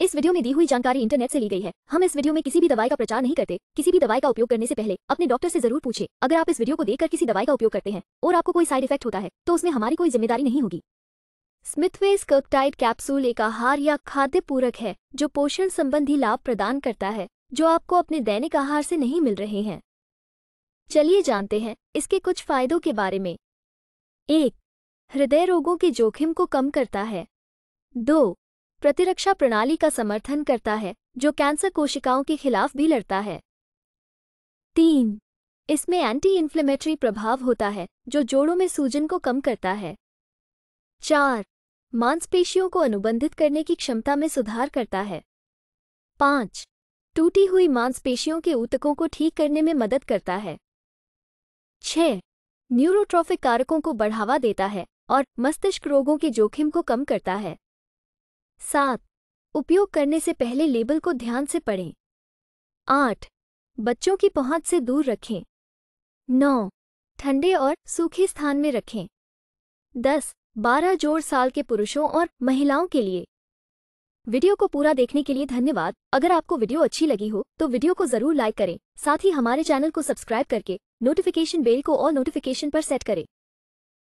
इस वीडियो में दी हुई जानकारी इंटरनेट से ली गई है हम इस वीडियो में किसी भी दवाई का प्रचार नहीं करते किसी भी दवाई का उपयोग करने से पहले अपने डॉक्टर से जरूर पूछे अगर आप इस वीडियो को देखकर किसी दवाई का उपयोग करते हैं और आपको कोई साइड इफेक्ट होता है तो उसमें हमारी कोई जिम्मेदारी नहीं होगी स्मिथवेज कर्कटाइड कैप्सूल एक आहार या खाद्य पूरक है जो पोषण संबंधी लाभ प्रदान करता है जो आपको अपने दैनिक आहार से नहीं मिल रहे हैं चलिए जानते हैं इसके कुछ फायदों के बारे में एक हृदय रोगों के जोखिम को कम करता है दो प्रतिरक्षा प्रणाली का समर्थन करता है जो कैंसर कोशिकाओं के खिलाफ भी लड़ता है तीन इसमें एंटी इन्फ्लेमेटरी प्रभाव होता है जो जोड़ों में सूजन को कम करता है चार मांसपेशियों को अनुबंधित करने की क्षमता में सुधार करता है पाँच टूटी हुई मांसपेशियों के ऊतकों को ठीक करने में मदद करता है छ न्यूरोट्रॉफिक कारकों को बढ़ावा देता है और मस्तिष्क रोगों के जोखिम को कम करता है सात उपयोग करने से पहले लेबल को ध्यान से पढ़ें आठ बच्चों की पहुंच से दूर रखें नौ ठंडे और सूखे स्थान में रखें दस बारह जोड़ साल के पुरुषों और महिलाओं के लिए वीडियो को पूरा देखने के लिए धन्यवाद अगर आपको वीडियो अच्छी लगी हो तो वीडियो को जरूर लाइक करें साथ ही हमारे चैनल को सब्सक्राइब करके नोटिफिकेशन बेल को और नोटिफिकेशन पर सेट करें